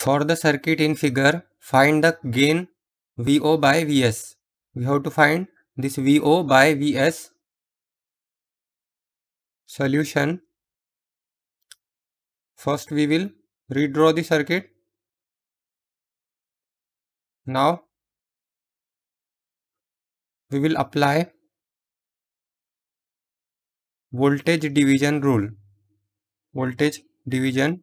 For the circuit in figure, find the gain VO by VS. We have to find this VO by VS. Solution. First we will redraw the circuit. Now we will apply voltage division rule. Voltage division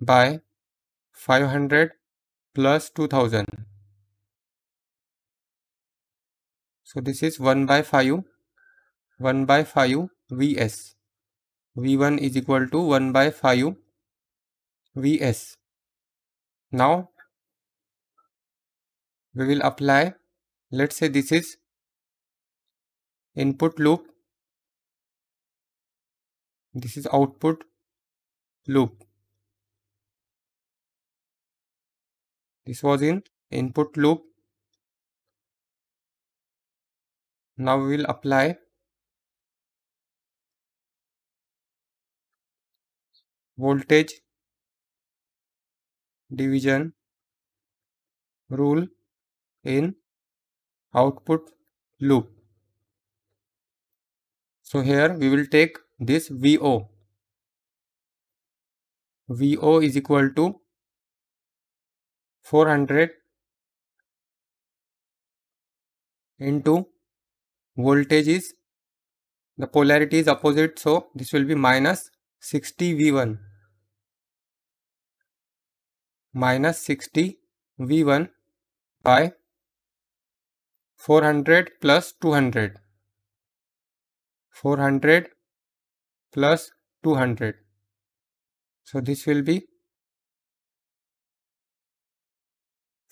by 500 plus 2000. So this is 1 by 5, 1 by 5 Vs. V1 is equal to 1 by 5 Vs. Now we will apply, let's say this is input loop, this is output loop. This was in input loop. Now we will apply voltage division rule in output loop. So here we will take this VO. VO is equal to 400 into voltage is the polarity is opposite so this will be minus 60 V1 minus 60 V1 by 400 plus 200 400 plus 200 so this will be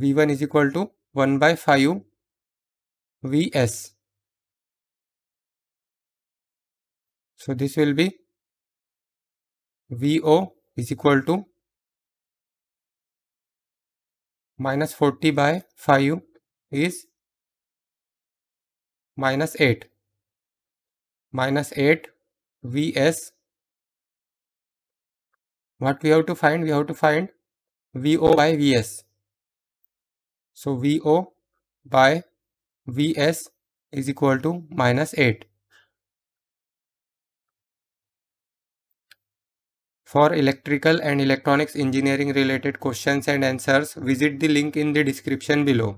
V1 is equal to 1 by 5 Vs. So this will be VO is equal to minus 40 by 5 is minus 8 minus 8 Vs what we have to find we have to find VO by Vs so VO by VS is equal to minus 8. For electrical and electronics engineering related questions and answers, visit the link in the description below.